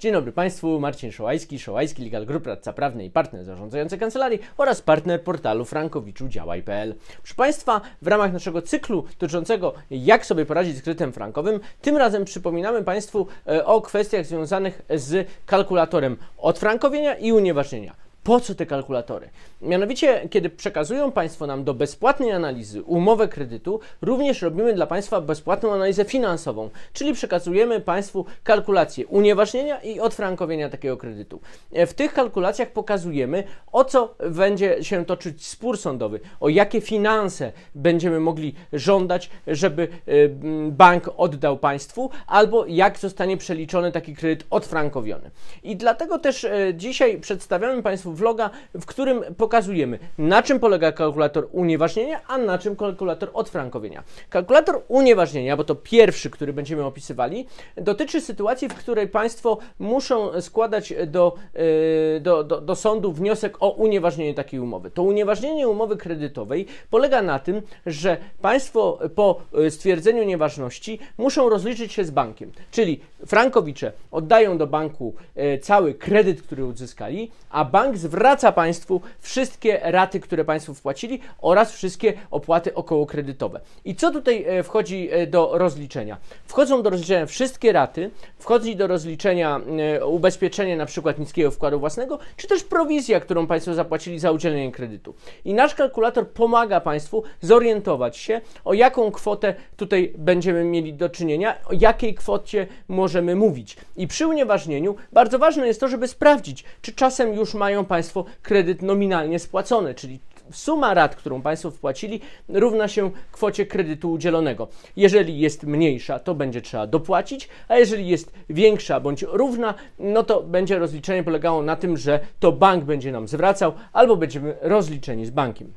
Dzień dobry Państwu, Marcin Szołajski, Szołajski Legal Group, radca prawny i partner zarządzający kancelarii oraz partner portalu Frankowiczu działaj.pl. Proszę Państwa, w ramach naszego cyklu dotyczącego jak sobie poradzić z kredytem frankowym, tym razem przypominamy Państwu e, o kwestiach związanych z kalkulatorem odfrankowienia i unieważnienia po co te kalkulatory? Mianowicie, kiedy przekazują Państwo nam do bezpłatnej analizy umowę kredytu, również robimy dla Państwa bezpłatną analizę finansową, czyli przekazujemy Państwu kalkulacje unieważnienia i odfrankowienia takiego kredytu. E, w tych kalkulacjach pokazujemy, o co będzie się toczyć spór sądowy, o jakie finanse będziemy mogli żądać, żeby e, bank oddał Państwu, albo jak zostanie przeliczony taki kredyt odfrankowiony. I dlatego też e, dzisiaj przedstawiamy Państwu vloga, w którym pokazujemy, na czym polega kalkulator unieważnienia, a na czym kalkulator odfrankowienia. Kalkulator unieważnienia, bo to pierwszy, który będziemy opisywali, dotyczy sytuacji, w której Państwo muszą składać do, y, do, do, do sądu wniosek o unieważnienie takiej umowy. To unieważnienie umowy kredytowej polega na tym, że Państwo po y, stwierdzeniu nieważności muszą rozliczyć się z bankiem, czyli frankowicze oddają do banku y, cały kredyt, który uzyskali, a bank z zwraca Państwu wszystkie raty, które Państwo wpłacili oraz wszystkie opłaty okołokredytowe. I co tutaj e, wchodzi e, do rozliczenia? Wchodzą do rozliczenia wszystkie raty, wchodzi do rozliczenia e, ubezpieczenie na przykład niskiego wkładu własnego, czy też prowizja, którą Państwo zapłacili za udzielenie kredytu. I nasz kalkulator pomaga Państwu zorientować się, o jaką kwotę tutaj będziemy mieli do czynienia, o jakiej kwocie możemy mówić. I przy unieważnieniu bardzo ważne jest to, żeby sprawdzić, czy czasem już mają Państwo Państwo kredyt nominalnie spłacony, czyli suma rat, którą Państwo wpłacili, równa się kwocie kredytu udzielonego. Jeżeli jest mniejsza, to będzie trzeba dopłacić, a jeżeli jest większa bądź równa, no to będzie rozliczenie polegało na tym, że to bank będzie nam zwracał albo będziemy rozliczeni z bankiem.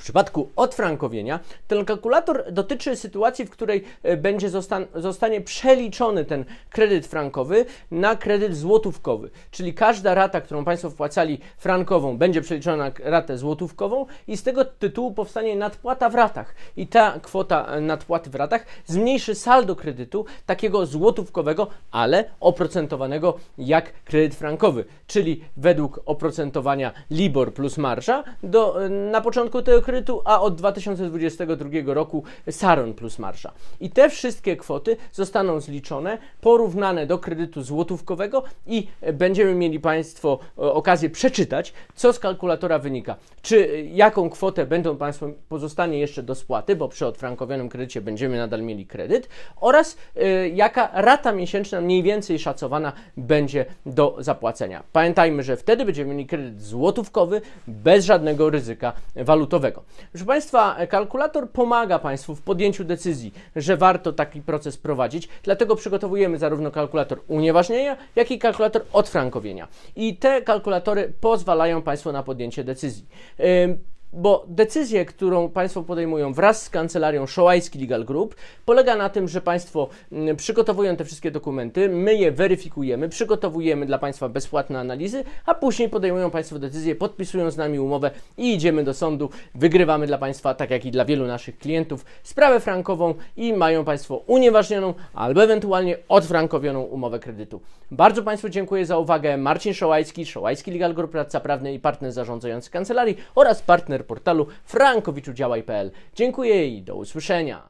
W przypadku odfrankowienia ten kalkulator dotyczy sytuacji, w której e, będzie zostanie przeliczony ten kredyt frankowy na kredyt złotówkowy. Czyli każda rata, którą Państwo wpłacali frankową, będzie przeliczona na ratę złotówkową i z tego tytułu powstanie nadpłata w ratach. I ta kwota e, nadpłaty w ratach zmniejszy saldo kredytu takiego złotówkowego, ale oprocentowanego jak kredyt frankowy. Czyli według oprocentowania LIBOR plus marsza do, e, na początku tego kredytu krytu, a od 2022 roku Saron plus marsza. I te wszystkie kwoty zostaną zliczone, porównane do kredytu złotówkowego i będziemy mieli Państwo e, okazję przeczytać, co z kalkulatora wynika. Czy e, jaką kwotę będą Państwo pozostanie jeszcze do spłaty, bo przy odfrankowionym kredycie będziemy nadal mieli kredyt oraz y, jaka rata miesięczna mniej więcej szacowana będzie do zapłacenia. Pamiętajmy, że wtedy będziemy mieli kredyt złotówkowy bez żadnego ryzyka walutowego innego. Proszę Państwa, kalkulator pomaga Państwu w podjęciu decyzji, że warto taki proces prowadzić, dlatego przygotowujemy zarówno kalkulator unieważnienia, jak i kalkulator odfrankowienia. I te kalkulatory pozwalają Państwu na podjęcie decyzji. Bo decyzję, którą Państwo podejmują wraz z kancelarią Szołajski Legal Group, polega na tym, że Państwo mm, przygotowują te wszystkie dokumenty, my je weryfikujemy, przygotowujemy dla Państwa bezpłatne analizy, a później podejmują Państwo decyzję, podpisują z nami umowę i idziemy do sądu. Wygrywamy dla Państwa, tak jak i dla wielu naszych klientów, sprawę frankową i mają Państwo unieważnioną albo ewentualnie odfrankowioną umowę kredytu. Bardzo Państwu dziękuję za uwagę. Marcin Szołajski, Szołajski Legal Group, radca prawny i partner zarządzający kancelarii oraz partner portalu frankowiczudziałaj.pl. Dziękuję i do usłyszenia.